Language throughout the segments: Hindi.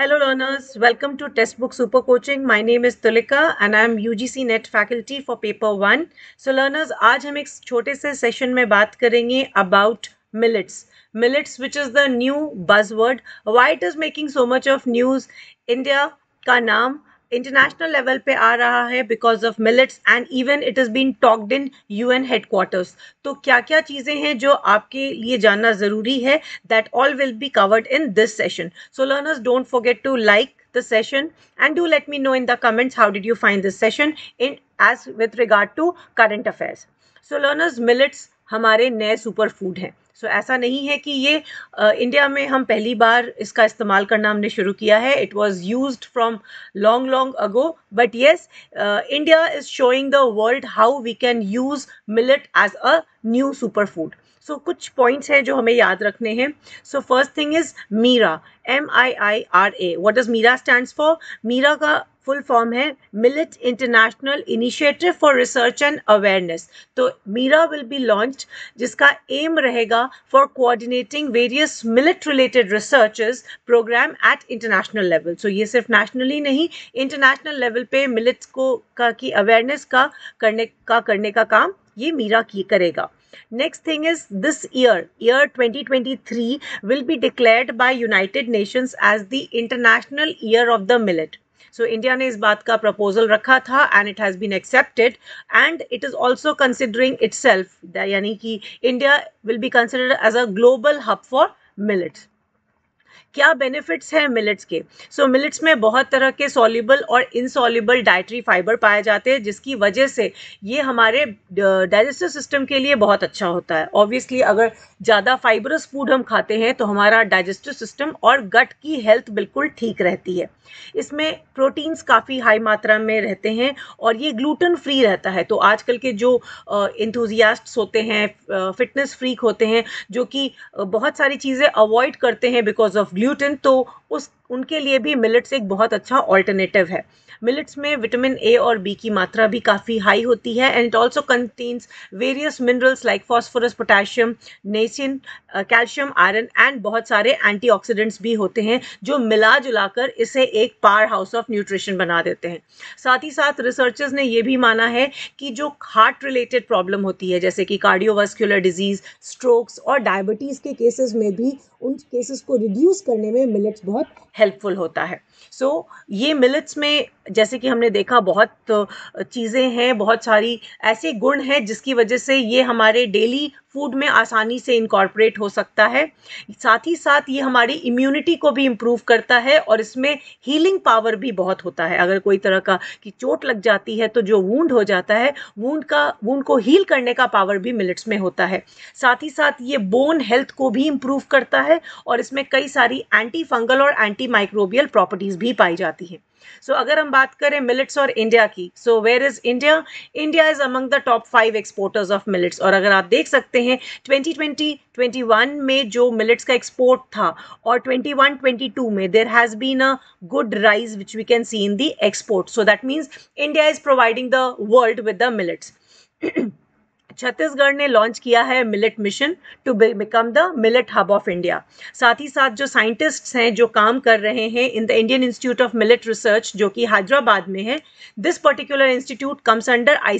Hello learners, welcome to Testbook Super Coaching. My name is Tulika and I am UGC Net faculty for paper 1. So learners, आज हम एक छोटे से सेशन में बात करेंगे about millets. Millets which is the new buzzword. Why it is making so much of news? India का नाम इंटरनेशनल लेवल पे आ रहा है बिकॉज ऑफ मिलिट्स and even it is been talked in you head headquarters तो क्या क्या चीज़ें हैं जो आपके लिए जानना ज़रूरी है that all will be covered in this session so learners don't forget to like the session and do let me know in the comments how did you find this session in edge with regard to current affairs so learners मिलिट्स हमारे नए सुपर फूड हैं सो so, ऐसा नहीं है कि ये इंडिया uh, में हम पहली बार इसका इस्तेमाल करना हमने शुरू किया है it was use from long long ago but yes India is showing the world how we can use millet as a new super food so कुछ पॉइंट्स हैं जो हमें याद रखने हैं so first thing is MIIRA M I I R A what does MIIRA stand for MIIRA का फुल फॉर्म है millet international initiative for research and awareness तो मीरा विल बी लॉन्च जिसका एम रहेगा for coordinating various millet related research programme at international level so ये सिर्फ नेशनली नहीं इंटरनेशनल लेवल पे मिलिट्स को का की अवेयरनेस का करने का करने का काम ये मीरा की करेगा next thing is this year year 2023 will be declared by United Nations as the international year of the millet so India ने इस बात का प्रपोजल रखा था and it has been accepted and it is also considering it यानी कि India will be considered as a global hub for millets क्या बेनिफिट्स हैं मिलेट्स के सो so, मिलेट्स में बहुत तरह के सॉल्यूबल और इनसॉल्यूबल डाइट्री फाइबर पाए जाते हैं जिसकी वजह से ये हमारे डाइजेस्टिव सिस्टम के लिए बहुत अच्छा होता है ऑब्वियसली अगर ज़्यादा फाइबरस फूड हम खाते हैं तो हमारा डाइजेस्टिव सिस्टम और गट की हेल्थ बिल्कुल ठीक रहती है इसमें प्रोटीन्स काफ़ी हाई मात्रा में रहते हैं और ये ग्लूटन फ्री रहता है तो आजकल के जो इंथोजियास्ट्स होते हैं फिटनेस फ्रीक होते हैं जो कि बहुत सारी चीज़ें अवॉइड करते हैं बिकॉज ऑफ ग्लूटेन तो उस उनके लिए भी मिलेट्स एक बहुत अच्छा ऑल्टरनेटिव है मिलेट्स में विटामिन ए और बी की मात्रा भी काफ़ी हाई होती है and it also contains various minerals like phosphorus potassium niacin calcium iron and बहुत सारे एंटीऑक्सीडेंट्स भी होते हैं जो मिला जुलाकर इसे एक पावर हाउस ऑफ न्यूट्रिशन बना देते हैं साथ ही साथ रिसर्चर्स ने यह भी माना है कि जो हार्ट रिलेटेड प्रॉब्लम होती है जैसे कि कार्डियोवास्कुलर डिजीज़ स्ट्रोक्स और डायबिटीज़ के केसेस में भी उन केसेस को रिड्यूस करने में मिलेट्स बहुत हेल्पफुल होता है सो so, ये मिलट्स में जैसे कि हमने देखा बहुत चीज़ें हैं बहुत सारी ऐसे गुण हैं जिसकी वजह से ये हमारे डेली फूड में आसानी से इनकॉर्पोरेट हो सकता है साथ ही साथ ये हमारी इम्यूनिटी को भी इम्प्रूव करता है और इसमें हीलिंग पावर भी बहुत होता है अगर कोई तरह का कि चोट लग जाती है तो जो वूंड हो जाता है वूंड का वूंड को हील करने का पावर भी मिलट्स में होता है साथ ही साथ ये बोन हेल्थ को भी इम्प्रूव करता है और इसमें कई सारी एंटी फंगल और एंटी माइक्रोबियल प्रॉपर्टीज भी पाई जाती हैं सो so, अगर हम बात करें मिलेट्स और इंडिया की so where is India India is among the top five exporters of millets और अगर आप देख सकते हैं 2020 21 में जो मिलेट्स का एक्सपोर्ट था और 21 22 में there has been a good rise which we can see in the export so that means India is providing the world with the millets Chhattisgarh ने लॉन्च किया है millet mission to become the millet hub of India साथ ही साथ जो साइंटिस्ट्स हैं जो काम कर रहे हैं in the Indian institute of millet research जो कि हैदराबाद में है this particular institute comes under I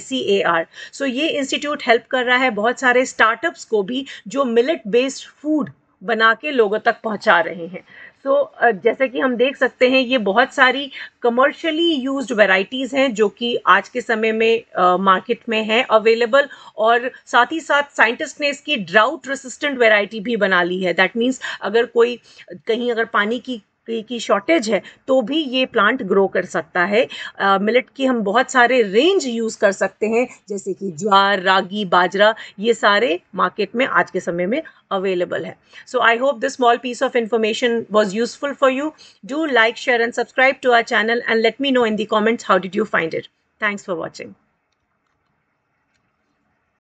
so ये इंस्टीट्यूट हेल्प कर रहा है बहुत सारे स्टार्टअप्स को भी जो मिलेट बेस्ड फूड बना के लोगों तक पहुंचा रहे हैं सो so, जैसे कि हम देख सकते हैं ये बहुत सारी कमर्शियली यूज्ड वैरायटीज़ हैं जो कि आज के समय में मार्केट में हैं अवेलेबल और साथ ही साथ साइंटिस्ट ने इसकी ड्राउट रेसिस्टेंट वैरायटी भी बना ली है दैट मीन्स अगर कोई कहीं अगर पानी की की शॉर्टेज है तो भी ये प्लांट ग्रो कर सकता है मिलेट की हम बहुत सारे रेंज यूज़ कर सकते हैं जैसे कि ज्वार रागी बाजरा ये सारे मार्केट में आज के समय में अवेलेबल है so I hope this small piece of information was useful for you do like share and subscribe to our channel and let me know in the comments how did you find it thanks for watching